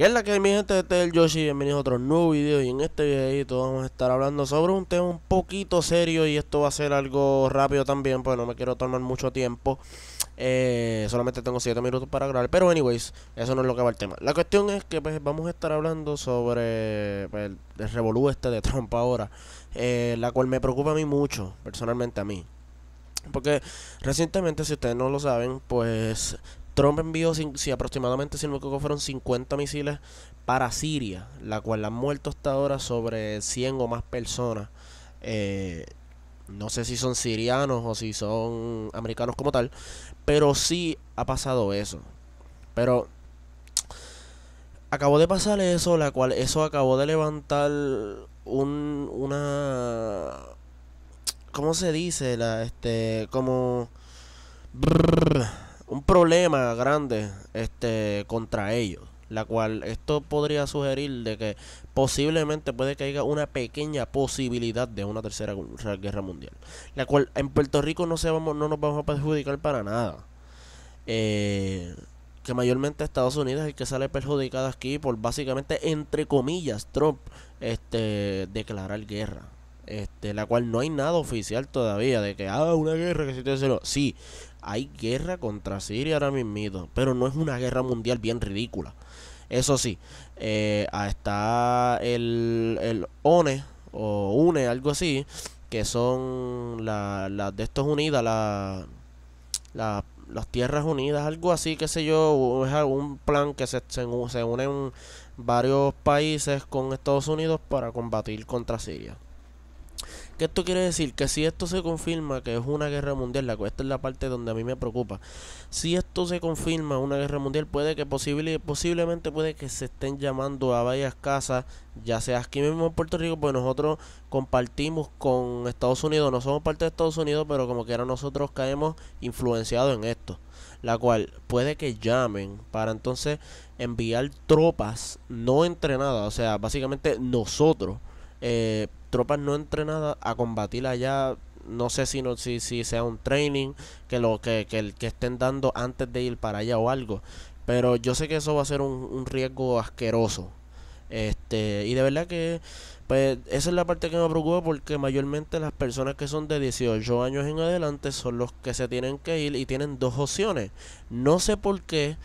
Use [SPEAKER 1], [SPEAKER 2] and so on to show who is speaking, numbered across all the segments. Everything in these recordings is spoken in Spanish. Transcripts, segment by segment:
[SPEAKER 1] ¿Qué es la que mi gente? Este es Yoshi, bienvenidos a otro nuevo video y en este videito vamos a estar hablando sobre un tema un poquito serio y esto va a ser algo rápido también porque no me quiero tomar mucho tiempo eh, solamente tengo 7 minutos para grabar, pero anyways, eso no es lo que va el tema La cuestión es que pues vamos a estar hablando sobre pues, el revolú este de Trump ahora eh, La cual me preocupa a mí mucho, personalmente a mí porque recientemente, si ustedes no lo saben, pues Trump envió si aproximadamente, si no fueron 50 misiles para Siria, la cual han muerto hasta ahora sobre 100 o más personas. Eh, no sé si son sirianos o si son americanos como tal, pero sí ha pasado eso. Pero acabó de pasar eso, la cual eso acabó de levantar un, una... ¿Cómo se dice? La, este, como un problema grande este contra ellos la cual esto podría sugerir de que posiblemente puede que haya una pequeña posibilidad de una tercera guerra mundial, la cual en Puerto Rico no se vamos, no nos vamos a perjudicar para nada. Eh, que mayormente Estados Unidos es el que sale perjudicado aquí por básicamente entre comillas Trump este declarar guerra. Este, la cual no hay nada oficial todavía de que ah una guerra que se te sí, hay guerra contra Siria ahora mismo, pero no es una guerra mundial bien ridícula. Eso sí, eh, está el, ONE o UNE, algo así, que son las de Estados unidas, las Tierras Unidas, algo así, qué sé yo, es algún plan que se, se, se unen varios países con Estados Unidos para combatir contra Siria. ¿Qué esto quiere decir? Que si esto se confirma que es una guerra mundial, la cual esta es la parte donde a mí me preocupa. Si esto se confirma una guerra mundial, puede que posible, posiblemente puede que se estén llamando a varias casas, ya sea aquí mismo en Puerto Rico, pues nosotros compartimos con Estados Unidos, no somos parte de Estados Unidos, pero como que ahora nosotros caemos influenciados en esto. La cual puede que llamen para entonces enviar tropas no entrenadas, o sea, básicamente nosotros eh, tropas no entrenadas a combatir allá. No sé si, no, si, si sea un training que, lo, que, que, que estén dando antes de ir para allá o algo. Pero yo sé que eso va a ser un, riesgo asqueroso. Este, y de verdad que pues esa es la parte que me preocupa porque mayormente las personas que son de 18 años en adelante son los que se tienen que ir y tienen dos opciones. No sé por qué,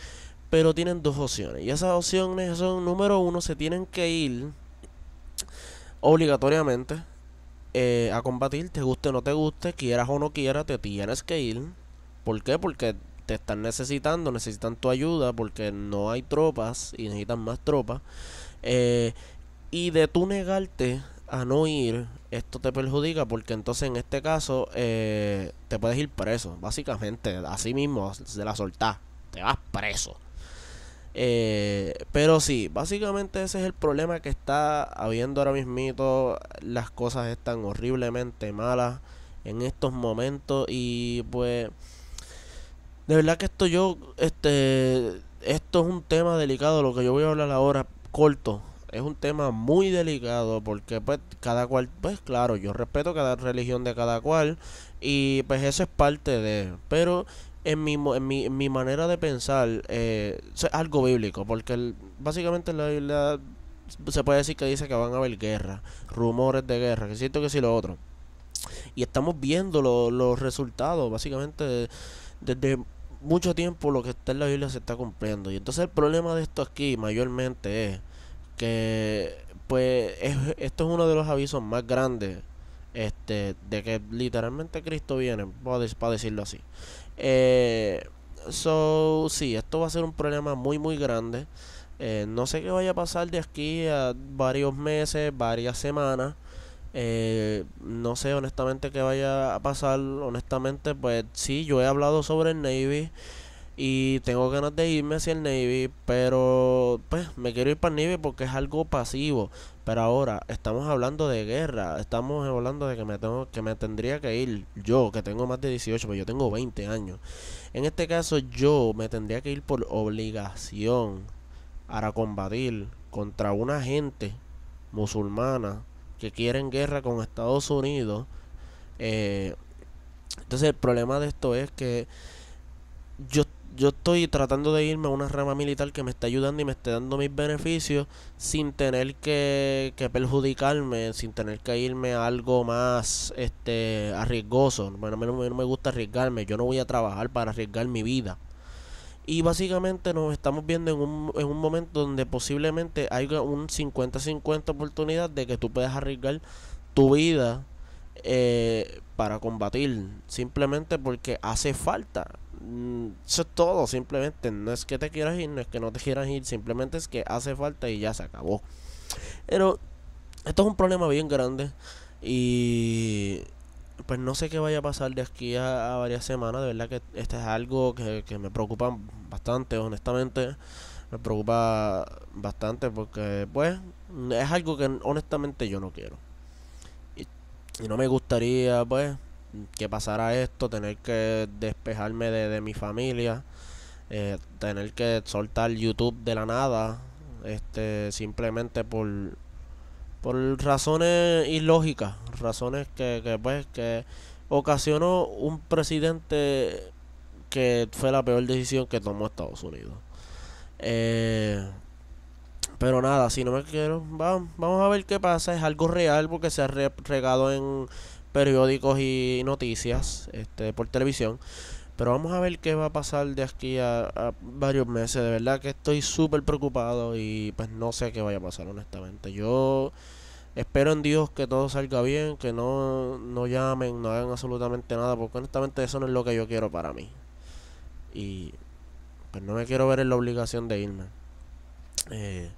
[SPEAKER 1] pero tienen dos opciones. Y esas opciones son, número uno, se tienen que ir obligatoriamente eh, a combatir, te guste o no te guste, quieras o no quieras, te tienes que ir. ¿Por qué? Porque te están necesitando, necesitan tu ayuda porque no hay tropas y necesitan más tropas. Eh, y de tú negarte a no ir, esto te perjudica porque entonces en este caso eh, te puedes ir preso, básicamente, así mismo, de la soltá, te vas preso. Eh, pero sí, básicamente ese es el problema que está habiendo ahora mismo Las cosas están horriblemente malas en estos momentos y pues de verdad que esto yo este esto es un tema delicado lo que yo voy a hablar ahora corto es un tema muy delicado porque pues cada cual pues claro yo respeto cada religión de cada cual y pues eso es parte de pero en mi, en mi, manera de pensar, eh, es algo bíblico, porque básicamente la Biblia se puede decir que dice que van a haber guerra, rumores de guerra, que siento que sí lo otro. Y estamos viendo los resultados, básicamente, desde mucho tiempo lo que está en la Biblia se está cumpliendo. Y entonces el problema de esto aquí mayormente es que, pues, esto es uno de los avisos más grandes este, de que literalmente Cristo viene, para decirlo así. Eh, so, sí, esto va a ser un problema muy, muy grande. Eh, no sé qué vaya a pasar de aquí a varios meses, varias semanas. Eh, no sé honestamente qué vaya a pasar. Honestamente, pues sí, yo he hablado sobre el Navy. Y tengo ganas de irme hacia el Navy, pero pues me quiero ir para el Navy porque es algo pasivo. Pero ahora estamos hablando de guerra, estamos hablando de que me tengo que me tendría que ir yo, que tengo más de 18, pero pues yo tengo 20 años. En este caso yo me tendría que ir por obligación para combatir contra una gente musulmana que quiere en guerra con Estados Unidos. Eh, entonces el problema de esto es que yo yo estoy tratando de irme a una rama militar que me está ayudando y me esté dando mis beneficios sin tener que, perjudicarme, sin tener que irme a algo más este arriesgoso. Bueno, no, me, no me gusta arriesgarme, yo no voy a trabajar para arriesgar mi vida. Y básicamente nos estamos viendo en un, en un momento donde posiblemente haya un 50-50 oportunidad de que tú puedas arriesgar tu vida eh, para combatir, simplemente porque hace falta Mm, eso es todo, simplemente no es que te quieras ir, no es que no te quieras ir, simplemente es que hace falta y ya se acabó. Pero esto es un problema bien grande y pues no sé qué vaya a pasar de aquí a, varias semanas, de verdad que este es algo que, me preocupa bastante, honestamente me preocupa bastante porque pues es algo que honestamente yo no quiero y no me gustaría pues que pasara esto, tener que despejarme de, mi familia, eh, tener que soltar YouTube de la nada, este, simplemente por, por razones ilógicas, razones que, pues que ocasionó un presidente que fue la peor decisión que tomó Estados Unidos. Eh, pero nada, si no me quiero, vamos, vamos a ver qué pasa. Es algo real porque se ha regado en periódicos y noticias este, por televisión. Pero vamos a ver qué va a pasar de aquí a, varios meses. De verdad que estoy súper preocupado y pues no sé qué vaya a pasar honestamente. Yo espero en Dios que todo salga bien, que no, no llamen, no hagan absolutamente nada, porque honestamente eso no es lo que yo quiero para mí. Y pues no me quiero ver en la obligación de irme. Eh,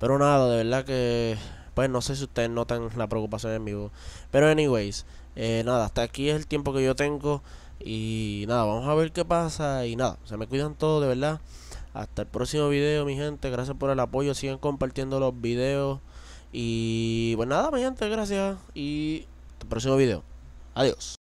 [SPEAKER 1] pero nada, de verdad que pues no sé si ustedes notan la preocupación en vivo. Pero anyways, eh, nada, hasta aquí es el tiempo que yo tengo. Y nada, vamos a ver qué pasa. Y nada, se me cuidan todos, de verdad. Hasta el próximo video, mi gente. Gracias por el apoyo. Siguen compartiendo los videos. Y pues nada, mi gente, gracias. Y hasta el próximo video. Adiós.